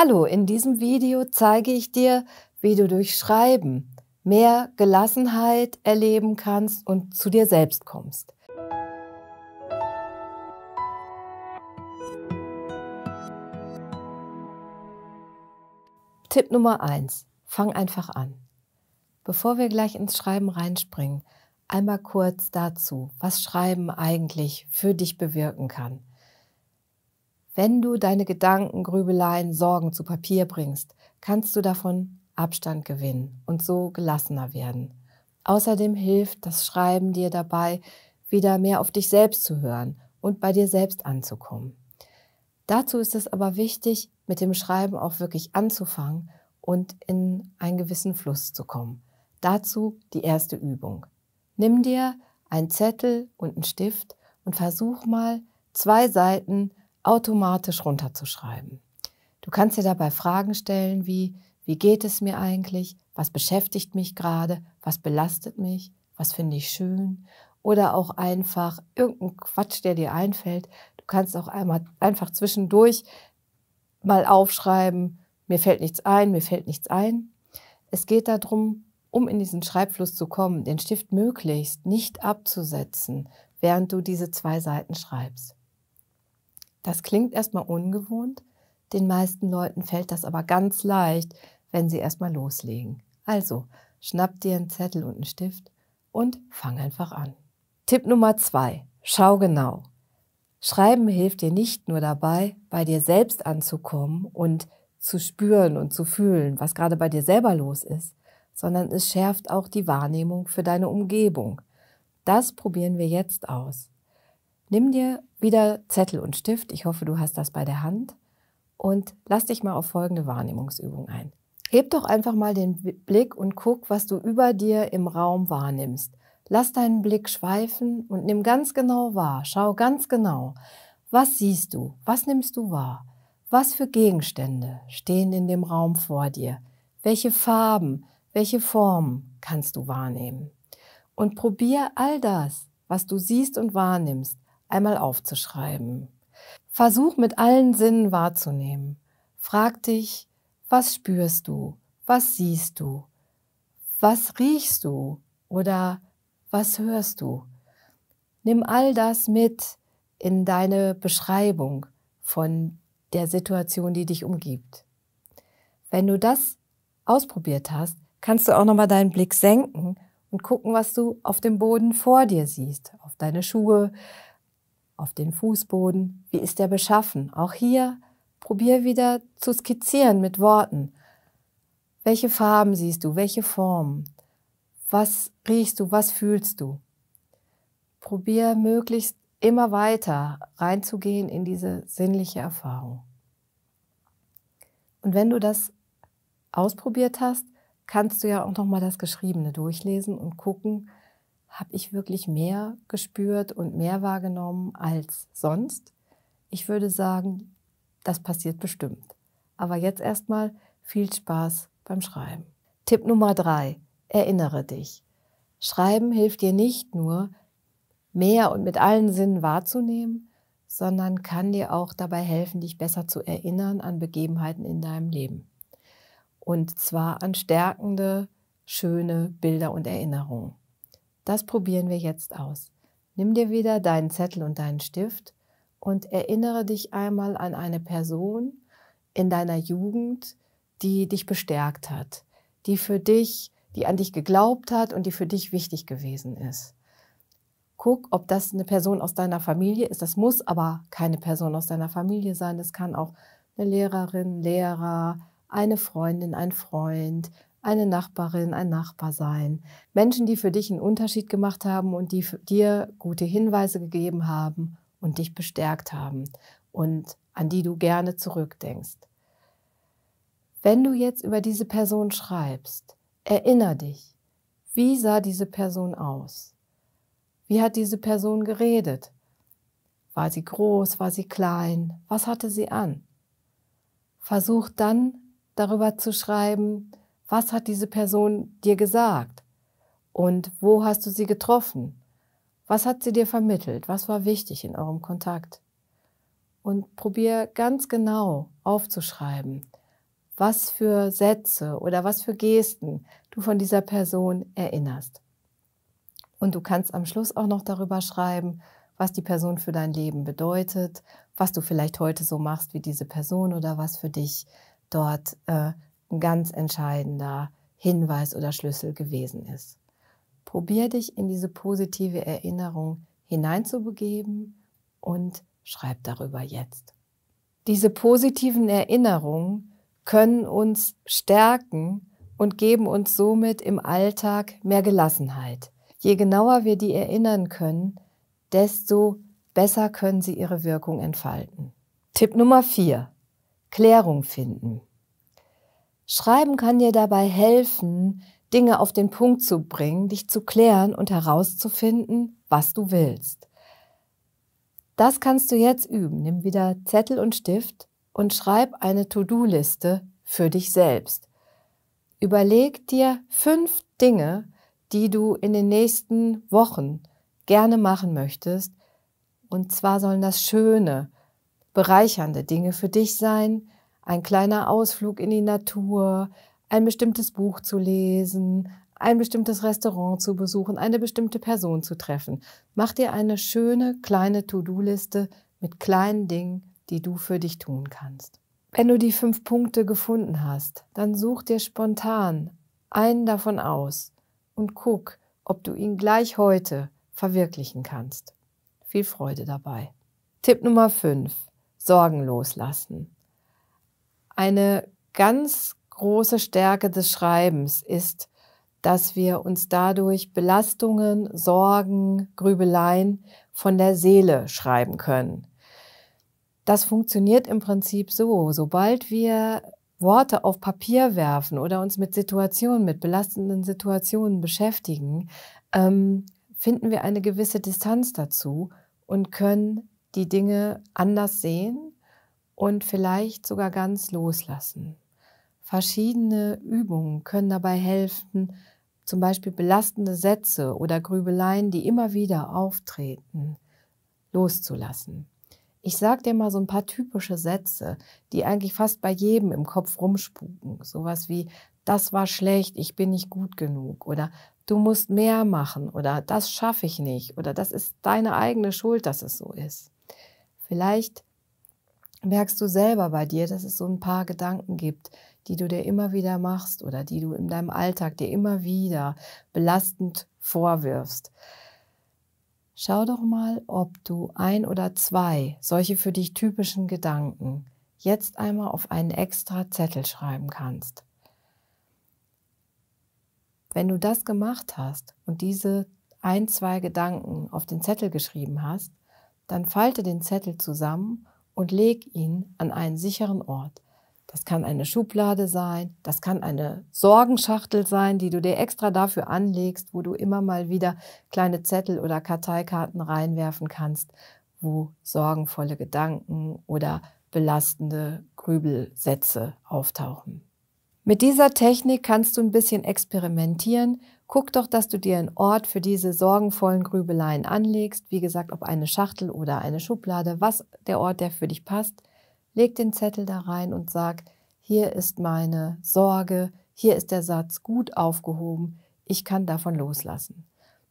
Hallo, in diesem Video zeige ich dir, wie du durch Schreiben mehr Gelassenheit erleben kannst und zu dir selbst kommst. Tipp Nummer 1. Fang einfach an. Bevor wir gleich ins Schreiben reinspringen, einmal kurz dazu, was Schreiben eigentlich für dich bewirken kann. Wenn du deine Gedanken, Grübeleien, Sorgen zu Papier bringst, kannst du davon Abstand gewinnen und so gelassener werden. Außerdem hilft das Schreiben dir dabei, wieder mehr auf dich selbst zu hören und bei dir selbst anzukommen. Dazu ist es aber wichtig, mit dem Schreiben auch wirklich anzufangen und in einen gewissen Fluss zu kommen. Dazu die erste Übung. Nimm dir einen Zettel und einen Stift und versuch mal, zwei Seiten zu automatisch runterzuschreiben. Du kannst dir dabei Fragen stellen wie, wie geht es mir eigentlich? Was beschäftigt mich gerade? Was belastet mich? Was finde ich schön? Oder auch einfach irgendein Quatsch, der dir einfällt. Du kannst auch einmal einfach zwischendurch mal aufschreiben, mir fällt nichts ein, mir fällt nichts ein. Es geht darum, um in diesen Schreibfluss zu kommen, den Stift möglichst nicht abzusetzen, während du diese zwei Seiten schreibst. Das klingt erstmal ungewohnt, den meisten Leuten fällt das aber ganz leicht, wenn sie erstmal loslegen. Also, schnapp dir einen Zettel und einen Stift und fang einfach an. Tipp Nummer zwei: Schau genau. Schreiben hilft dir nicht nur dabei, bei dir selbst anzukommen und zu spüren und zu fühlen, was gerade bei dir selber los ist, sondern es schärft auch die Wahrnehmung für deine Umgebung. Das probieren wir jetzt aus. Nimm dir wieder Zettel und Stift, ich hoffe, du hast das bei der Hand, und lass dich mal auf folgende Wahrnehmungsübung ein. Heb doch einfach mal den Blick und guck, was du über dir im Raum wahrnimmst. Lass deinen Blick schweifen und nimm ganz genau wahr, schau ganz genau. Was siehst du? Was nimmst du wahr? Was für Gegenstände stehen in dem Raum vor dir? Welche Farben, welche Formen kannst du wahrnehmen? Und probier all das, was du siehst und wahrnimmst, einmal aufzuschreiben. Versuch mit allen Sinnen wahrzunehmen. Frag dich, was spürst du? Was siehst du? Was riechst du? Oder was hörst du? Nimm all das mit in deine Beschreibung von der Situation, die dich umgibt. Wenn du das ausprobiert hast, kannst du auch nochmal deinen Blick senken und gucken, was du auf dem Boden vor dir siehst, auf deine Schuhe, auf den Fußboden, wie ist er beschaffen? Auch hier probier wieder zu skizzieren mit Worten. Welche Farben siehst du? Welche Formen? Was riechst du? Was fühlst du? Probier möglichst immer weiter reinzugehen in diese sinnliche Erfahrung. Und wenn du das ausprobiert hast, kannst du ja auch noch mal das Geschriebene durchlesen und gucken, habe ich wirklich mehr gespürt und mehr wahrgenommen als sonst? Ich würde sagen, das passiert bestimmt. Aber jetzt erstmal viel Spaß beim Schreiben. Tipp Nummer drei: Erinnere dich. Schreiben hilft dir nicht nur, mehr und mit allen Sinnen wahrzunehmen, sondern kann dir auch dabei helfen, dich besser zu erinnern an Begebenheiten in deinem Leben. Und zwar an stärkende, schöne Bilder und Erinnerungen. Das probieren wir jetzt aus. Nimm dir wieder deinen Zettel und deinen Stift und erinnere dich einmal an eine Person in deiner Jugend, die dich bestärkt hat, die für dich, die an dich geglaubt hat und die für dich wichtig gewesen ist. Guck, ob das eine Person aus deiner Familie ist. Das muss aber keine Person aus deiner Familie sein. Das kann auch eine Lehrerin, Lehrer, eine Freundin, ein Freund, eine Nachbarin, ein Nachbar sein. Menschen, die für dich einen Unterschied gemacht haben und die dir gute Hinweise gegeben haben und dich bestärkt haben und an die du gerne zurückdenkst. Wenn du jetzt über diese Person schreibst, erinnere dich, wie sah diese Person aus? Wie hat diese Person geredet? War sie groß? War sie klein? Was hatte sie an? Versuch dann darüber zu schreiben, was hat diese Person dir gesagt? Und wo hast du sie getroffen? Was hat sie dir vermittelt? Was war wichtig in eurem Kontakt? Und probier ganz genau aufzuschreiben, was für Sätze oder was für Gesten du von dieser Person erinnerst. Und du kannst am Schluss auch noch darüber schreiben, was die Person für dein Leben bedeutet, was du vielleicht heute so machst wie diese Person oder was für dich dort äh, ein ganz entscheidender Hinweis oder Schlüssel gewesen ist. Probier dich in diese positive Erinnerung hineinzubegeben und schreib darüber jetzt. Diese positiven Erinnerungen können uns stärken und geben uns somit im Alltag mehr Gelassenheit. Je genauer wir die erinnern können, desto besser können sie ihre Wirkung entfalten. Tipp Nummer 4. Klärung finden. Schreiben kann dir dabei helfen, Dinge auf den Punkt zu bringen, dich zu klären und herauszufinden, was du willst. Das kannst du jetzt üben. Nimm wieder Zettel und Stift und schreib eine To-Do-Liste für dich selbst. Überleg dir fünf Dinge, die du in den nächsten Wochen gerne machen möchtest. Und zwar sollen das schöne, bereichernde Dinge für dich sein, ein kleiner Ausflug in die Natur, ein bestimmtes Buch zu lesen, ein bestimmtes Restaurant zu besuchen, eine bestimmte Person zu treffen. Mach dir eine schöne kleine To-Do-Liste mit kleinen Dingen, die du für dich tun kannst. Wenn du die fünf Punkte gefunden hast, dann such dir spontan einen davon aus und guck, ob du ihn gleich heute verwirklichen kannst. Viel Freude dabei. Tipp Nummer 5. Sorgen loslassen. Eine ganz große Stärke des Schreibens ist, dass wir uns dadurch Belastungen, Sorgen, Grübeleien von der Seele schreiben können. Das funktioniert im Prinzip so, sobald wir Worte auf Papier werfen oder uns mit Situationen, mit belastenden Situationen beschäftigen, ähm, finden wir eine gewisse Distanz dazu und können die Dinge anders sehen, und vielleicht sogar ganz loslassen. Verschiedene Übungen können dabei helfen, zum Beispiel belastende Sätze oder Grübeleien, die immer wieder auftreten, loszulassen. Ich sage dir mal so ein paar typische Sätze, die eigentlich fast bei jedem im Kopf rumspuken. Sowas wie, das war schlecht, ich bin nicht gut genug oder du musst mehr machen oder das schaffe ich nicht oder das ist deine eigene Schuld, dass es so ist. Vielleicht merkst du selber bei dir, dass es so ein paar Gedanken gibt, die du dir immer wieder machst oder die du in deinem Alltag dir immer wieder belastend vorwirfst. Schau doch mal, ob du ein oder zwei solche für dich typischen Gedanken jetzt einmal auf einen extra Zettel schreiben kannst. Wenn du das gemacht hast und diese ein, zwei Gedanken auf den Zettel geschrieben hast, dann falte den Zettel zusammen und leg ihn an einen sicheren Ort. Das kann eine Schublade sein, das kann eine Sorgenschachtel sein, die du dir extra dafür anlegst, wo du immer mal wieder kleine Zettel oder Karteikarten reinwerfen kannst, wo sorgenvolle Gedanken oder belastende Grübelsätze auftauchen. Mit dieser Technik kannst du ein bisschen experimentieren Guck doch, dass du dir einen Ort für diese sorgenvollen Grübeleien anlegst. Wie gesagt, ob eine Schachtel oder eine Schublade, was der Ort, der für dich passt. Leg den Zettel da rein und sag, hier ist meine Sorge, hier ist der Satz gut aufgehoben, ich kann davon loslassen.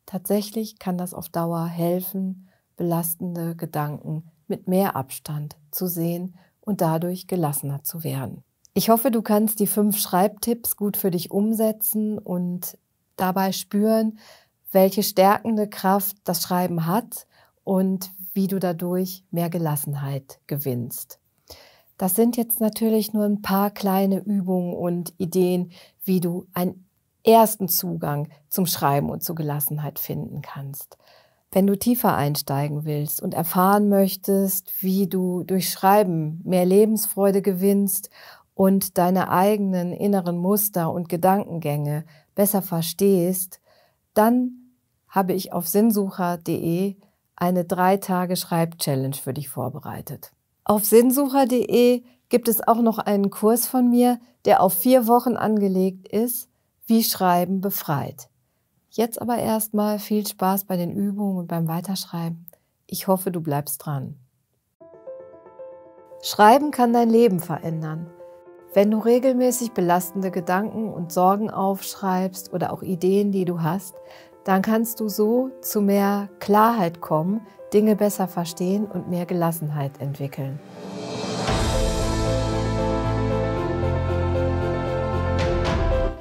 Tatsächlich kann das auf Dauer helfen, belastende Gedanken mit mehr Abstand zu sehen und dadurch gelassener zu werden. Ich hoffe, du kannst die fünf Schreibtipps gut für dich umsetzen und dabei spüren, welche stärkende Kraft das Schreiben hat und wie du dadurch mehr Gelassenheit gewinnst. Das sind jetzt natürlich nur ein paar kleine Übungen und Ideen, wie du einen ersten Zugang zum Schreiben und zur Gelassenheit finden kannst. Wenn du tiefer einsteigen willst und erfahren möchtest, wie du durch Schreiben mehr Lebensfreude gewinnst und deine eigenen inneren Muster und Gedankengänge besser verstehst, dann habe ich auf sinnsucher.de eine 3 Tage Schreibchallenge für dich vorbereitet. Auf sinnsucher.de gibt es auch noch einen Kurs von mir, der auf vier Wochen angelegt ist, wie Schreiben befreit. Jetzt aber erstmal viel Spaß bei den Übungen und beim Weiterschreiben. Ich hoffe, du bleibst dran. Schreiben kann dein Leben verändern. Wenn du regelmäßig belastende Gedanken und Sorgen aufschreibst oder auch Ideen, die du hast, dann kannst du so zu mehr Klarheit kommen, Dinge besser verstehen und mehr Gelassenheit entwickeln.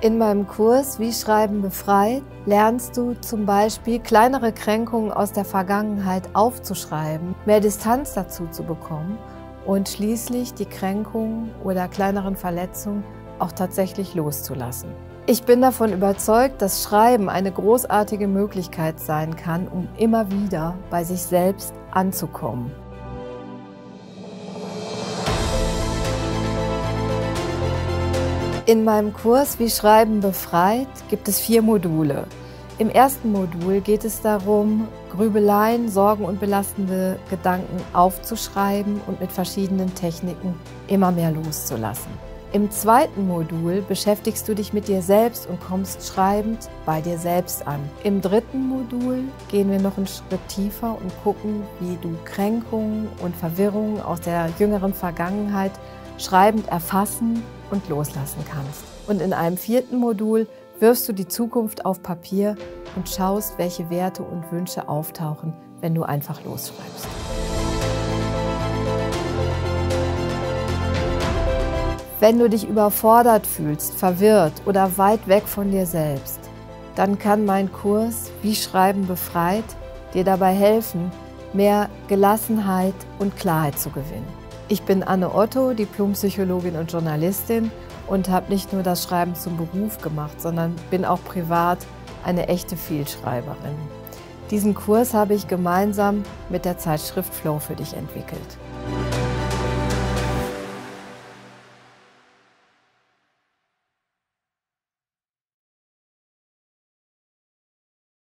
In meinem Kurs Wie Schreiben befreit lernst du zum Beispiel kleinere Kränkungen aus der Vergangenheit aufzuschreiben, mehr Distanz dazu zu bekommen und schließlich die Kränkung oder kleineren Verletzungen auch tatsächlich loszulassen. Ich bin davon überzeugt, dass Schreiben eine großartige Möglichkeit sein kann, um immer wieder bei sich selbst anzukommen. In meinem Kurs Wie Schreiben befreit gibt es vier Module. Im ersten Modul geht es darum, Grübeleien, Sorgen und belastende Gedanken aufzuschreiben und mit verschiedenen Techniken immer mehr loszulassen. Im zweiten Modul beschäftigst du dich mit dir selbst und kommst schreibend bei dir selbst an. Im dritten Modul gehen wir noch einen Schritt tiefer und gucken, wie du Kränkungen und Verwirrungen aus der jüngeren Vergangenheit schreibend erfassen und loslassen kannst. Und in einem vierten Modul wirfst du die Zukunft auf Papier und schaust, welche Werte und Wünsche auftauchen, wenn du einfach losschreibst. Wenn du dich überfordert fühlst, verwirrt oder weit weg von dir selbst, dann kann mein Kurs Wie Schreiben befreit dir dabei helfen, mehr Gelassenheit und Klarheit zu gewinnen. Ich bin Anne Otto, Diplompsychologin und Journalistin und habe nicht nur das Schreiben zum Beruf gemacht, sondern bin auch privat eine echte Vielschreiberin. Diesen Kurs habe ich gemeinsam mit der Zeitschrift Flow für dich entwickelt.